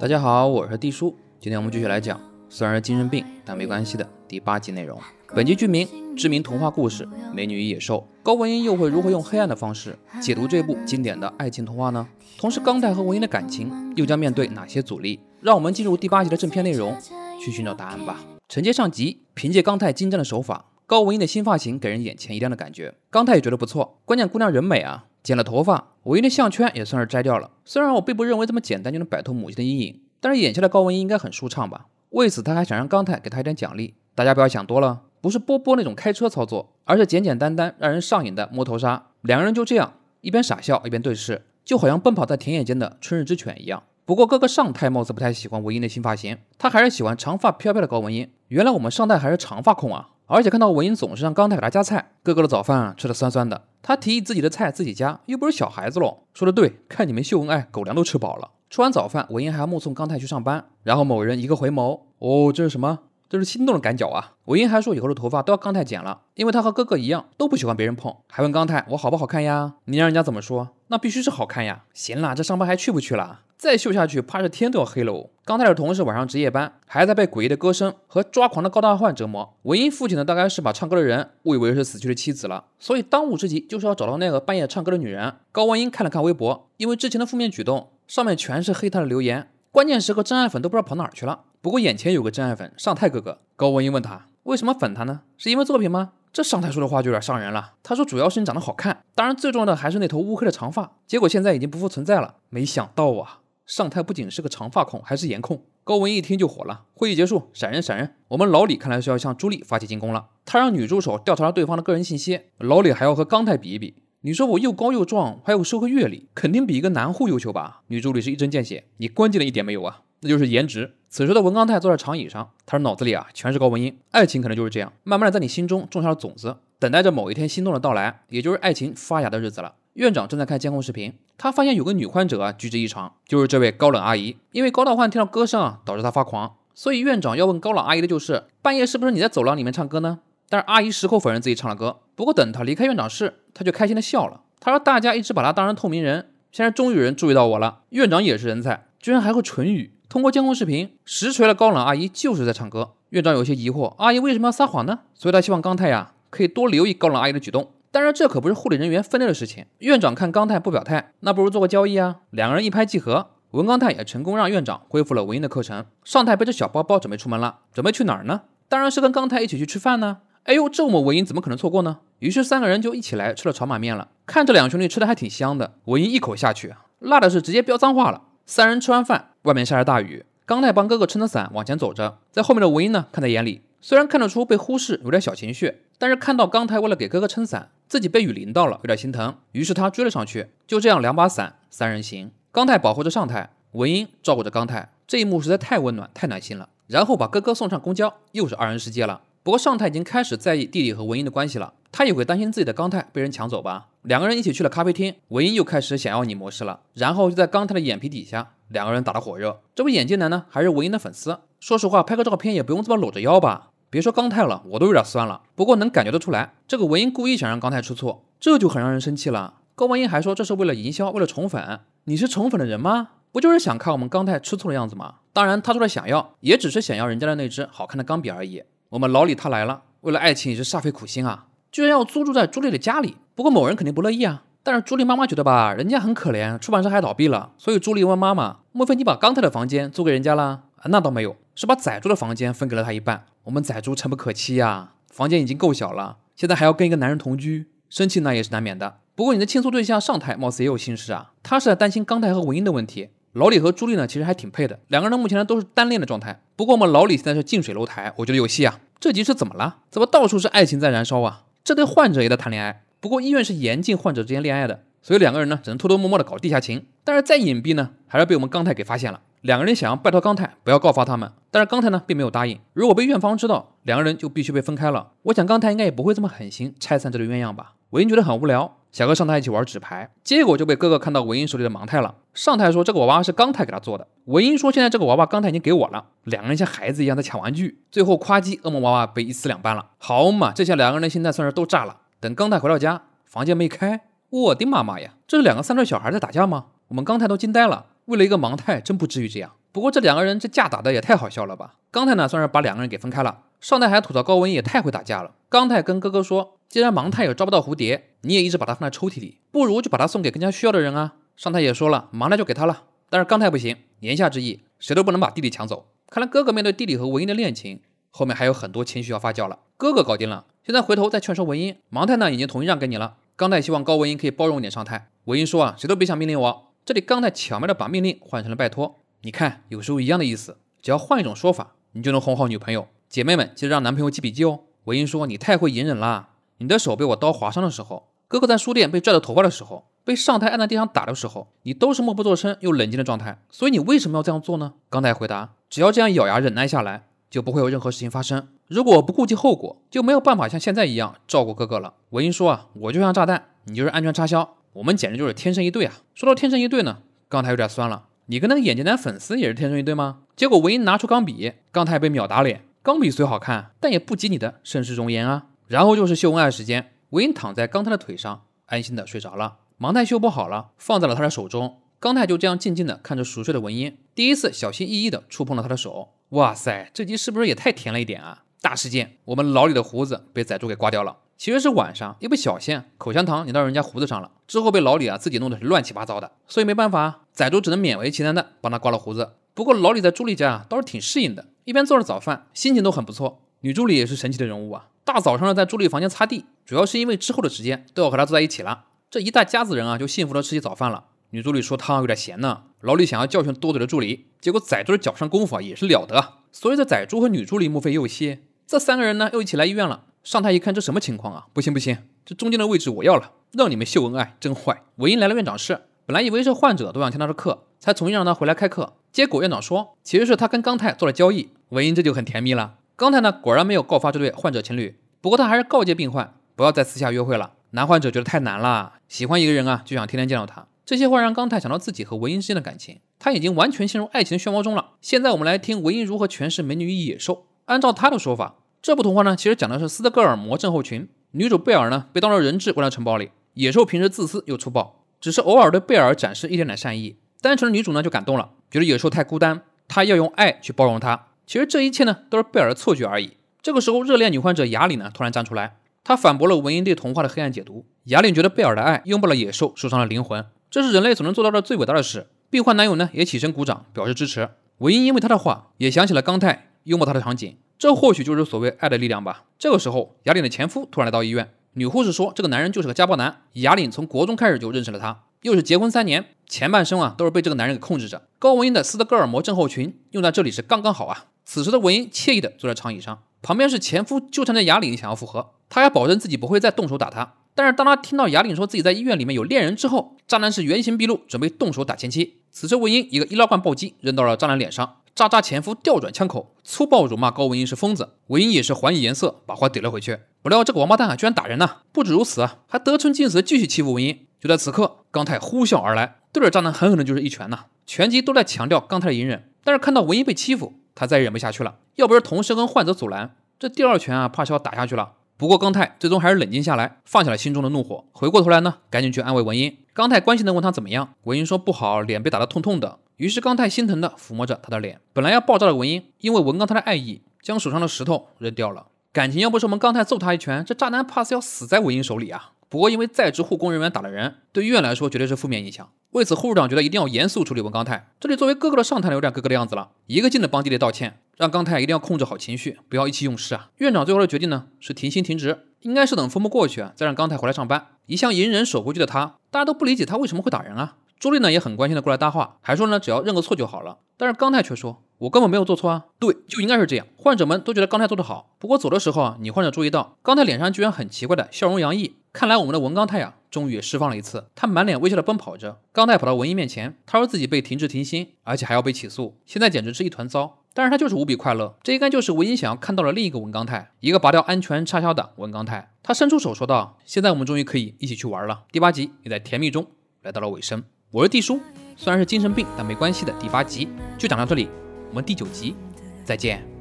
大家好，我是地叔，今天我们继续来讲《虽然是精神病，但没关系》的第八集内容。本集剧名：知名童话故事《美女与野兽》，高文英又会如何用黑暗的方式解读这部经典的爱情童话呢？同时，刚太和文英的感情又将面对哪些阻力？让我们进入第八集的正片内容，去寻找答案吧。承接上集，凭借刚太精湛的手法。高文英的新发型给人眼前一亮的感觉，刚太也觉得不错。关键姑娘人美啊，剪了头发，唯一的项圈也算是摘掉了。虽然我并不认为这么简单就能摆脱母亲的阴影，但是眼下的高文英应该很舒畅吧？为此，他还想让刚太给他一点奖励。大家不要想多了，不是波波那种开车操作，而是简简单单让人上瘾的摸头杀。两个人就这样一边傻笑一边对视，就好像奔跑在田野间的春日之犬一样。不过哥哥尚泰貌似不太喜欢文英的新发型，他还是喜欢长发飘飘的高文英。原来我们尚泰还是长发控啊！而且看到文英总是让刚泰给他夹菜，哥哥的早饭吃的酸酸的。他提议自己的菜自己夹，又不是小孩子喽。说的对，看你们秀恩爱，狗粮都吃饱了。吃完早饭，文英还要目送刚泰去上班，然后某人一个回眸，哦，这是什么？这是心动的赶脚啊！文英还说以后的头发都要刚泰剪了，因为他和哥哥一样都不喜欢别人碰。还问刚泰我好不好看呀？你让人家怎么说？那必须是好看呀！行啦，这上班还去不去啦？再秀下去，怕是天都要黑了哦。高的同事晚上值夜班，还在被诡异的歌声和抓狂的高大患折磨。文英父亲呢，大概是把唱歌的人误以为是死去的妻子了。所以当务之急就是要找到那个半夜唱歌的女人。高文英看了看微博，因为之前的负面举动，上面全是黑他的留言。关键时刻，真爱粉都不知道跑哪儿去了。不过眼前有个真爱粉，上太哥哥。高文英问他为什么粉他呢？是因为作品吗？这上太说的话就有点伤人了。他说主要是你长得好看，当然最重要的还是那头乌黑的长发。结果现在已经不复存在了。没想到啊。上泰不仅是个长发控，还是颜控。高文一听就火了。会议结束，闪人，闪人。我们老李看来是要向朱莉发起进攻了。他让女助手调查了对方的个人信息。老李还要和刚泰比一比。你说我又高又壮，还有社会阅历，肯定比一个男护优秀吧？女助理是一针见血。你关键的一点没有啊，那就是颜值。此时的文刚泰坐在长椅上，他的脑子里啊全是高文英。爱情可能就是这样，慢慢的在你心中种下了种子，等待着某一天心动的到来，也就是爱情发芽的日子了。院长正在看监控视频，他发现有个女患者啊举止异常，就是这位高冷阿姨。因为高大患听到歌声啊，导致她发狂，所以院长要问高冷阿姨的就是：半夜是不是你在走廊里面唱歌呢？但是阿姨矢口否认自己唱了歌。不过等她离开院长室，她就开心的笑了。她说：“大家一直把她当成透明人，现在终于有人注意到我了。院长也是人才，居然还会唇语。通过监控视频，实锤了高冷阿姨就是在唱歌。”院长有些疑惑，阿姨为什么要撒谎呢？所以他希望钢太呀可以多留意高冷阿姨的举动。当然，这可不是护理人员分内的事情。院长看刚泰不表态，那不如做个交易啊！两个人一拍即合，文刚泰也成功让院长恢复了文英的课程。尚泰背着小包包准备出门了，准备去哪儿呢？当然是跟刚泰一起去吃饭呢。哎呦，这么文英怎么可能错过呢？于是三个人就一起来吃了炒马面了。看着两兄弟吃的还挺香的，文英一口下去，辣的是直接飙脏话了。三人吃完饭，外面下着大雨，刚泰帮哥哥撑着伞往前走着，在后面的文英呢看在眼里，虽然看得出被忽视，有点小情绪。但是看到刚才为了给哥哥撑伞，自己被雨淋到了，有点心疼，于是他追了上去。就这样，两把伞，三人行。刚泰保护着尚泰，文英照顾着刚泰，这一幕实在太温暖，太暖心了。然后把哥哥送上公交，又是二人世界了。不过尚泰已经开始在意弟弟和文英的关系了，他也会担心自己的刚泰被人抢走吧？两个人一起去了咖啡厅，文英又开始想要你模式了，然后就在刚泰的眼皮底下，两个人打得火热。这不，眼镜男呢，还是文英的粉丝。说实话，拍个照片也不用这么搂着腰吧？别说钢太了，我都有点酸了。不过能感觉得出来，这个文英故意想让钢太吃醋，这就很让人生气了。高文英还说这是为了营销，为了宠粉。你是宠粉的人吗？不就是想看我们钢太吃醋的样子吗？当然，他说了想要，也只是想要人家的那支好看的钢笔而已。我们老李他来了，为了爱情也是煞费苦心啊，居然要租住在朱莉的家里。不过某人肯定不乐意啊。但是朱莉妈妈觉得吧，人家很可怜，出版社还倒闭了，所以朱莉问妈妈：“莫非你把钢太的房间租给人家了？”啊，那倒没有，是把仔住的房间分给了他一半。我们宰猪诚不可欺呀！房间已经够小了，现在还要跟一个男人同居，生气那也是难免的。不过你的倾诉对象上台，貌似也有心事啊。他是在担心刚才和文英的问题。老李和朱莉呢，其实还挺配的。两个人呢，目前呢都是单恋的状态。不过我们老李现在是近水楼台，我觉得有戏啊。这集是怎么了？怎么到处是爱情在燃烧啊？这对患者也在谈恋爱，不过医院是严禁患者之间恋爱的，所以两个人呢，只能偷偷摸摸的搞地下情。但是再隐蔽呢，还是被我们刚才给发现了。两个人想要拜托刚太不要告发他们，但是刚太呢并没有答应。如果被院方知道，两个人就必须被分开了。我想刚太应该也不会这么狠心拆散这对鸳鸯吧。文英觉得很无聊，想和上太一起玩纸牌，结果就被哥哥看到文英手里的盲太了。上太说这个娃娃是刚太给他做的。文英说现在这个娃娃刚太已经给我了。两个人像孩子一样在抢玩具，最后夸叽，噩梦娃娃被一撕两半了。好嘛，这下两个人的心态算是都炸了。等刚太回到家，房间没开，我的妈妈呀，这是两个三岁小孩在打架吗？我们刚太都惊呆了。为了一个盲太，真不至于这样。不过这两个人这架打的也太好笑了吧？刚太呢，算是把两个人给分开了。上太还吐槽高文英也太会打架了。刚太跟哥哥说，既然盲太也抓不到蝴蝶，你也一直把它放在抽屉里，不如就把它送给更加需要的人啊。上太也说了，盲太就给他了。但是刚太不行，言下之意，谁都不能把弟弟抢走。看来哥哥面对弟弟和文英的恋情，后面还有很多情绪要发酵了。哥哥搞定了，现在回头再劝说文英。盲太呢已经同意让给你了。刚太希望高文英可以包容一点上太。文英说啊，谁都别想命令我。这里刚才巧妙的把命令换成了拜托，你看，有时候一样的意思，只要换一种说法，你就能哄好女朋友。姐妹们，记得让男朋友记笔记哦。文英说：“你太会隐忍了。你的手被我刀划伤的时候，哥哥在书店被拽着头发的时候，被上台按在地上打的时候，你都是默不作声又冷静的状态。所以你为什么要这样做呢？”刚才回答：“只要这样咬牙忍耐下来，就不会有任何事情发生。如果不顾及后果，就没有办法像现在一样照顾哥哥了。”文英说：“啊，我就像炸弹，你就是安全插销。”我们简直就是天生一对啊！说到天生一对呢，刚太有点酸了。你跟那个眼镜男粉丝也是天生一对吗？结果文英拿出钢笔，刚太被秒打脸。钢笔虽好看，但也不及你的盛世容颜啊！然后就是秀恩爱时间，文英躺在钢太的腿上，安心的睡着了。盲袋修不好了，放在了他的手中。钢太就这样静静的看着熟睡的文英，第一次小心翼翼的触碰了他的手。哇塞，这集是不是也太甜了一点啊？大事件，我们老李的胡子被仔猪给刮掉了。其实是晚上，一不小心口香糖粘到人家胡子上了，之后被老李啊自己弄的是乱七八糟的，所以没办法，仔猪只能勉为其难的帮他刮了胡子。不过老李在朱莉家啊倒是挺适应的，一边做着早饭，心情都很不错。女助理也是神奇的人物啊，大早上的在朱莉房间擦地，主要是因为之后的时间都要和她坐在一起了。这一大家子人啊就幸福的吃起早饭了。女助理说汤有点咸呢，老李想要教训多嘴的助理，结果仔猪的脚上功夫啊也是了得，所以这仔猪和女助理莫非又歇，这三个人呢又一起来医院了。上台一看，这什么情况啊？不行不行，这中间的位置我要了，让你们秀恩爱，真坏。文英来了院长室，本来以为是患者都想听他的课，才同意让他回来开课。结果院长说，其实是他跟刚泰做了交易。文英这就很甜蜜了。刚泰呢，果然没有告发这对患者情侣，不过他还是告诫病患不要再私下约会了。男患者觉得太难了，喜欢一个人啊，就想天天见到他。这些话让刚泰想到自己和文英之间的感情，他已经完全陷入爱情的漩涡中了。现在我们来听文英如何诠释美女与野兽。按照他的说法。这部童话呢，其实讲的是斯德哥尔摩症候群。女主贝尔呢，被当做人质关在城堡里。野兽平时自私又粗暴，只是偶尔对贝尔展示一点点善意。单纯的女主呢，就感动了，觉得野兽太孤单，她要用爱去包容他。其实这一切呢，都是贝尔的错觉而已。这个时候，热恋女患者雅里呢，突然站出来，她反驳了文英对童话的黑暗解读。雅里觉得贝尔的爱拥抱了野兽受伤的灵魂，这是人类所能做到的最伟大的事。病患男友呢，也起身鼓掌表示支持。文英因为他的话，也想起了刚泰拥抱他的场景。这或许就是所谓爱的力量吧。这个时候，雅凛的前夫突然来到医院。女护士说：“这个男人就是个家暴男。”雅凛从国中开始就认识了他，又是结婚三年，前半生啊都是被这个男人给控制着。高文英的斯德哥尔摩症候群用在这里是刚刚好啊。此时的文英惬意的坐在长椅上，旁边是前夫纠缠着雅凛想要复合，他还保证自己不会再动手打她。但是当他听到雅凛说自己在医院里面有恋人之后，渣男是原形毕露，准备动手打前妻。此时文英一个易拉罐暴击扔到了渣男脸上。渣渣前夫调转枪口，粗暴辱骂高文英是疯子，文英也是还以颜色，把话怼了回去。不料这个王八蛋啊，居然打人呢！不止如此，啊，还得寸进尺，继续欺负文英。就在此刻，钢太呼啸而来，对着渣男狠狠的就是一拳呐，拳击都在强调钢太的隐忍，但是看到文英被欺负，他再也忍不下去了。要不是同事跟患者阻拦，这第二拳啊，怕是要打下去了。不过钢太最终还是冷静下来，放下了心中的怒火。回过头来呢，赶紧去安慰文英。钢太关心的问他怎么样，文英说不好，脸被打得痛痛的。于是，刚太心疼的抚摸着他的脸。本来要爆炸的文英，因为文刚他的爱意，将手上的石头扔掉了。感情要不是我们刚太揍他一拳，这渣男怕是要死在文英手里啊！不过，因为在职护工人员打了人，对医院来说绝对是负面影响。为此，护士长觉得一定要严肃处理文刚泰。这里作为哥哥的上台，有点哥哥的样子了，一个劲的帮弟弟道歉，让刚太一定要控制好情绪，不要意气用事啊！院长最后的决定呢，是停薪停职，应该是等风波过去，再让刚太回来上班。一向隐忍守规矩的他，大家都不理解他为什么会打人啊！朱莉呢也很关心的过来搭话，还说呢只要认个错就好了。但是刚太却说，我根本没有做错啊。对，就应该是这样。患者们都觉得刚太做得好。不过走的时候，啊，女患者注意到刚太脸上居然很奇怪的笑容洋溢，看来我们的文刚太呀，终于释放了一次。他满脸微笑的奔跑着。刚太跑到文一面前，他说自己被停职停薪，而且还要被起诉，现在简直是一团糟。但是他就是无比快乐。这应该就是文一想要看到的另一个文刚泰，一个拔掉安全插销的文刚泰。他伸出手说道，现在我们终于可以一起去玩了。第八集也在甜蜜中来到了尾声。我是地叔，虽然是精神病，但没关系的。第八集就讲到这里，我们第九集再见。